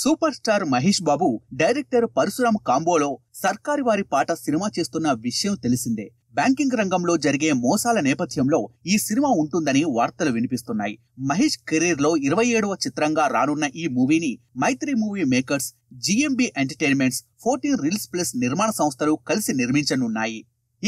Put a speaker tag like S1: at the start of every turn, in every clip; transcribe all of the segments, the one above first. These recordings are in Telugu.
S1: super star Mahesh Babu director Parasuram కాంబోలో సర్కారి వారి పాట సినిమా చేస్తున్న విషయం తెలిసిందే బ్యాంకింగ్ రంగంలో జరిగే మోసాల నేపథ్యంలో ఈ సినిమా ఉంటుందని వార్తలు వినిపిస్తున్నాయి మహేష్ కెరీర్ లో ఇరవై ఏడవ చిత్రంగా రానున్న ఈ మూవీని Mythri movie makers GMB entertainments fourteen reels plus నిర్మాణ సంస్థలు కలిసి నిర్మించనున్నాయి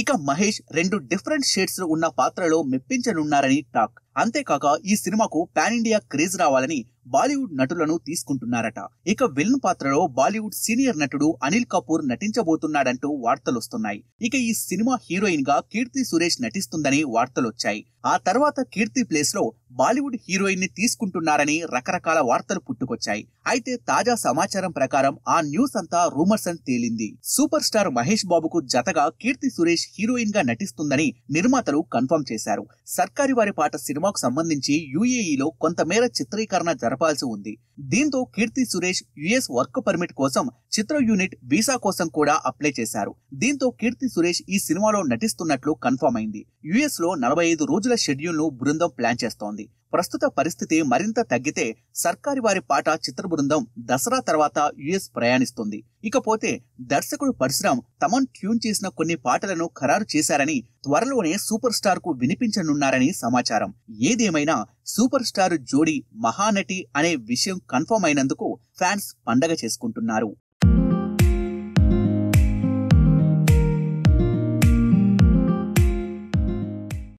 S1: ఇక మహేష్ రెండు డిఫరెంట్ షేడ్స్ ఉన్న పాత్రలో మెప్పించనున్నారని టాక్ అంతేకాక ఈ సినిమాకు పాన్ ఇండియా క్రేజ్ రావాలని బాలీవుడ్ నటులను తీసుకుంటున్నారట ఇక విలన్ పాత్రలో బాలీవుడ్ సీనియర్ నటుడు అనిల్ కపూర్ నటించబోతున్నాడంటూ వార్తలొస్తున్నాయి ఇక ఈ సినిమా హీరోయిన్ గా కీర్తి సురేష్ నటిస్తుందని వార్తలొచ్చాయి ఆ తర్వాత కీర్తి ప్లేస్ లో బాలీవుడ్ హీరోయిన్ ని తీసుకుంటున్నారని రకరకాల వార్తలు పుట్టుకొచ్చాయి అయితే తాజా సమాచారం ప్రకారం ఆ న్యూస్ అంతా రూమర్స్ అని తేలింది సూపర్ స్టార్ మహేష్ బాబుకు జతగా కీర్తి సురేష్ హీరోయిన్ గా నటిస్తుందని నిర్మాతలు కన్ఫర్మ్ చేశారు సర్కారి వారి పాట సినిమాకు సంబంధించి యుఏఈలో కొంతమేర చిత్రీకరణ జరపాల్సి ఉంది దీంతో Keerthy Suresh US work permit కోసం చిత్ర యూనిట్ వీసా కోసం కూడా అప్లై చేశారు దీంతో కీర్తి సురేష్ ఈ సినిమాలో నటిస్తున్నట్లు కన్ఫర్మ్ అయింది యుఎస్ లో నలభై ఐదు రోజుల షెడ్యూల్ ను బృందం ప్లాన్ చేస్తోంది ప్రస్తుత పరిస్థితి మరింత తగ్గితే సర్కారి వారి పాట చిత్ర బృందం దసరా తర్వాత యుఎస్ ప్రయాణిస్తుంది ఇకపోతే దర్శకుడు పరశురామ్ తమన్ ట్యూన్ చేసిన కొన్ని పాటలను ఖరారు చేశారని త్వరలోనే సూపర్ స్టార్ కు వినిపించనున్నారని సమాచారం ఏదేమైనా సూపర్ స్టార్ జోడీ మహానటి అనే విషయం కన్ఫర్మ్ అయినందుకు ఫ్యాన్స్ పండగ చేసుకుంటున్నారు